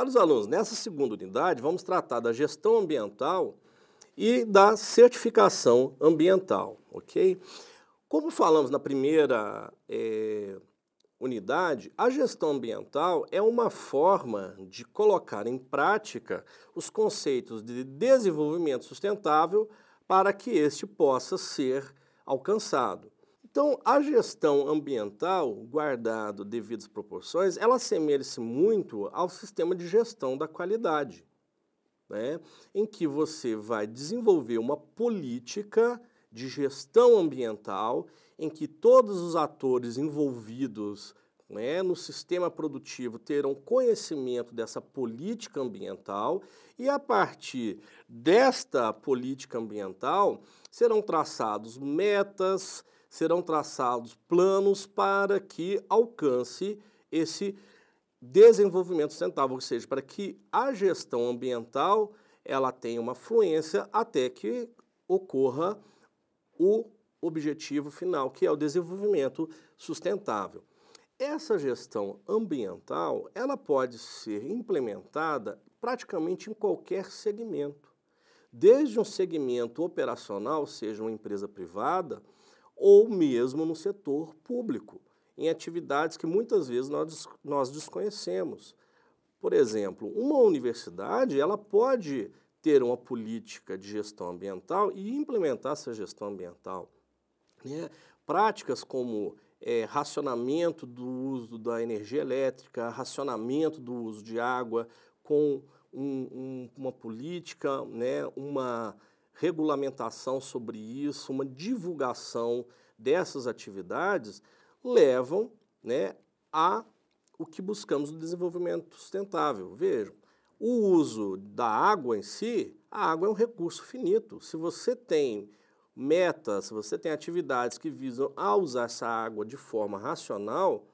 Caros alunos, nessa segunda unidade, vamos tratar da gestão ambiental e da certificação ambiental, ok? Como falamos na primeira é, unidade, a gestão ambiental é uma forma de colocar em prática os conceitos de desenvolvimento sustentável para que este possa ser alcançado. Então, a gestão ambiental, guardado devidas proporções, ela assemelha-se muito ao sistema de gestão da qualidade, né? em que você vai desenvolver uma política de gestão ambiental em que todos os atores envolvidos né, no sistema produtivo terão conhecimento dessa política ambiental e, a partir desta política ambiental, serão traçados metas, serão traçados planos para que alcance esse desenvolvimento sustentável, ou seja, para que a gestão ambiental ela tenha uma fluência até que ocorra o objetivo final, que é o desenvolvimento sustentável. Essa gestão ambiental, ela pode ser implementada praticamente em qualquer segmento. Desde um segmento operacional, seja uma empresa privada, ou mesmo no setor público, em atividades que muitas vezes nós, nós desconhecemos. Por exemplo, uma universidade ela pode ter uma política de gestão ambiental e implementar essa gestão ambiental. Né? Práticas como é, racionamento do uso da energia elétrica, racionamento do uso de água, com um, um, uma política, né, uma regulamentação sobre isso, uma divulgação dessas atividades, levam né, a o que buscamos no desenvolvimento sustentável. Vejam, o uso da água em si, a água é um recurso finito. Se você tem metas, se você tem atividades que visam a usar essa água de forma racional,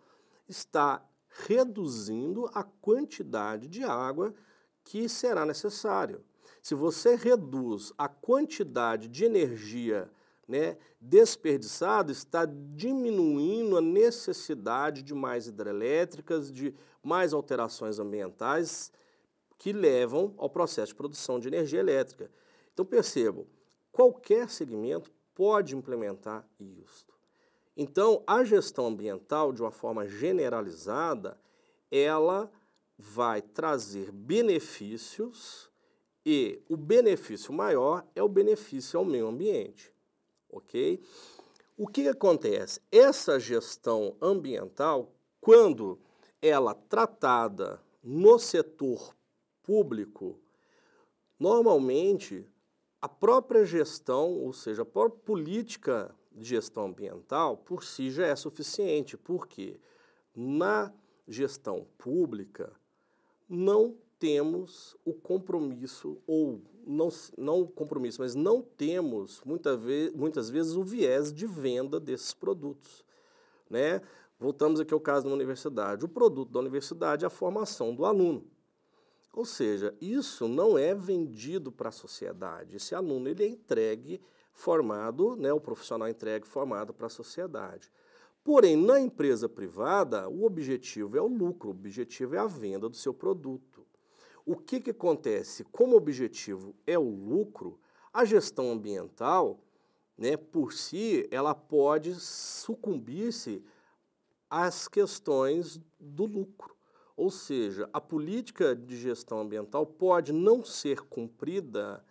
está reduzindo a quantidade de água que será necessária. Se você reduz a quantidade de energia né, desperdiçada, está diminuindo a necessidade de mais hidrelétricas, de mais alterações ambientais que levam ao processo de produção de energia elétrica. Então percebam, qualquer segmento pode implementar isso. Então, a gestão ambiental, de uma forma generalizada, ela vai trazer benefícios e o benefício maior é o benefício ao meio ambiente, ok? O que acontece? Essa gestão ambiental, quando ela é tratada no setor público, normalmente a própria gestão, ou seja, a própria política de gestão ambiental por si já é suficiente, porque na gestão pública não temos o compromisso, ou não, não o compromisso, mas não temos muita ve muitas vezes o viés de venda desses produtos. Né? Voltamos aqui ao caso da universidade. O produto da universidade é a formação do aluno. Ou seja, isso não é vendido para a sociedade. Esse aluno ele é entregue, formado, né, o profissional é entregue, formado para a sociedade. Porém, na empresa privada, o objetivo é o lucro, o objetivo é a venda do seu produto. O que, que acontece? Como objetivo é o lucro, a gestão ambiental, né, por si, ela pode sucumbir-se às questões do lucro. Ou seja, a política de gestão ambiental pode não ser cumprida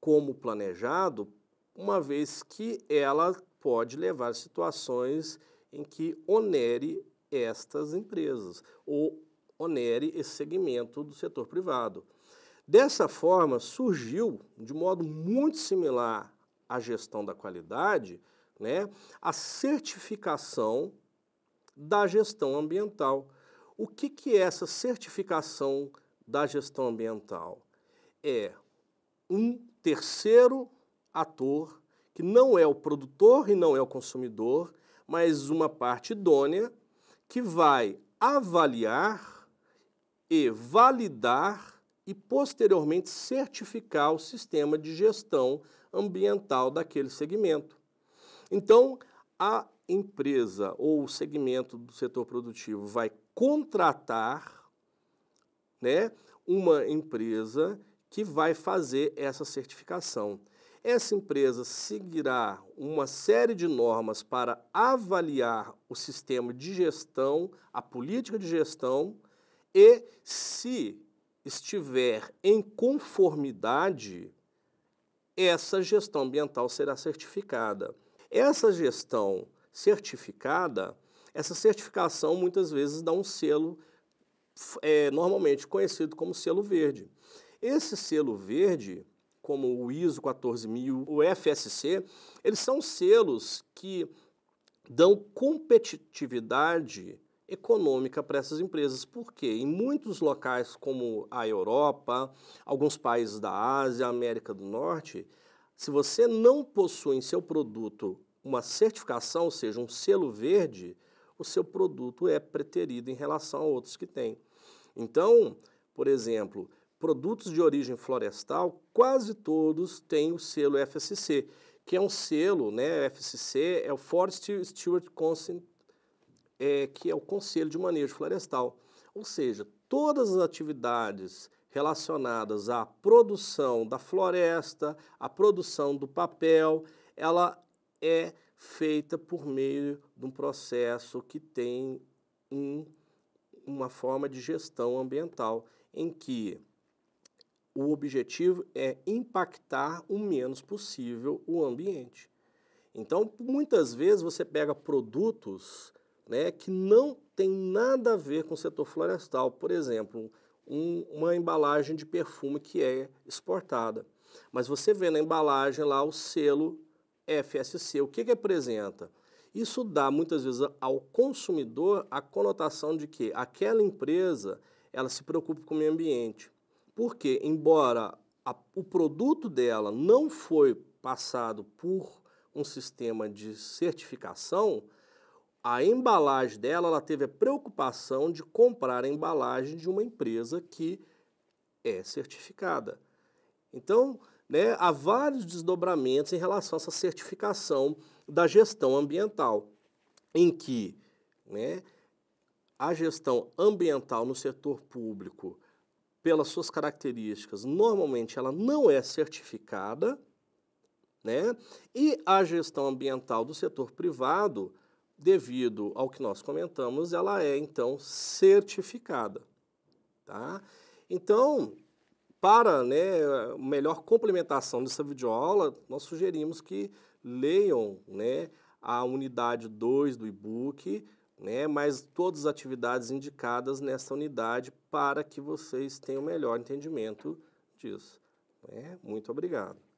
como planejado, uma vez que ela pode levar a situações em que onere estas empresas ou onere esse segmento do setor privado. Dessa forma, surgiu, de modo muito similar à gestão da qualidade, né, a certificação da gestão ambiental. O que, que é essa certificação da gestão ambiental? É um terceiro ator, que não é o produtor e não é o consumidor, mas uma parte idônea que vai avaliar e validar e posteriormente certificar o sistema de gestão ambiental daquele segmento. Então, a empresa ou o segmento do setor produtivo vai contratar né, uma empresa que vai fazer essa certificação. Essa empresa seguirá uma série de normas para avaliar o sistema de gestão, a política de gestão e se estiver em conformidade, essa gestão ambiental será certificada. Essa gestão certificada, essa certificação muitas vezes dá um selo, é, normalmente conhecido como selo verde. Esse selo verde, como o ISO 14000, o FSC, eles são selos que dão competitividade econômica para essas empresas. Por quê? Em muitos locais, como a Europa, alguns países da Ásia, América do Norte, se você não possui em seu produto uma certificação, ou seja, um selo verde, o seu produto é preterido em relação a outros que têm. Então, por exemplo, produtos de origem florestal, quase todos têm o selo FSC, que é um selo, né? FSC é o Forest Steward Consent é, que é o Conselho de Manejo Florestal. Ou seja, todas as atividades relacionadas à produção da floresta, à produção do papel, ela é feita por meio de um processo que tem um, uma forma de gestão ambiental, em que o objetivo é impactar o menos possível o ambiente. Então, muitas vezes você pega produtos né, que não tem nada a ver com o setor florestal. Por exemplo, um, uma embalagem de perfume que é exportada. Mas você vê na embalagem lá o selo FSC. O que, que representa? Isso dá muitas vezes ao consumidor a conotação de que aquela empresa ela se preocupa com o meio ambiente. Porque, embora a, o produto dela não foi passado por um sistema de certificação, a embalagem dela, ela teve a preocupação de comprar a embalagem de uma empresa que é certificada. Então, né, há vários desdobramentos em relação a essa certificação da gestão ambiental, em que né, a gestão ambiental no setor público, pelas suas características, normalmente ela não é certificada, né, e a gestão ambiental do setor privado, devido ao que nós comentamos, ela é então certificada. Tá? Então, para né, melhor complementação dessa videoaula, nós sugerimos que leiam né, a unidade 2 do e-book, né, mas todas as atividades indicadas nessa unidade para que vocês tenham melhor entendimento disso. Né? Muito obrigado.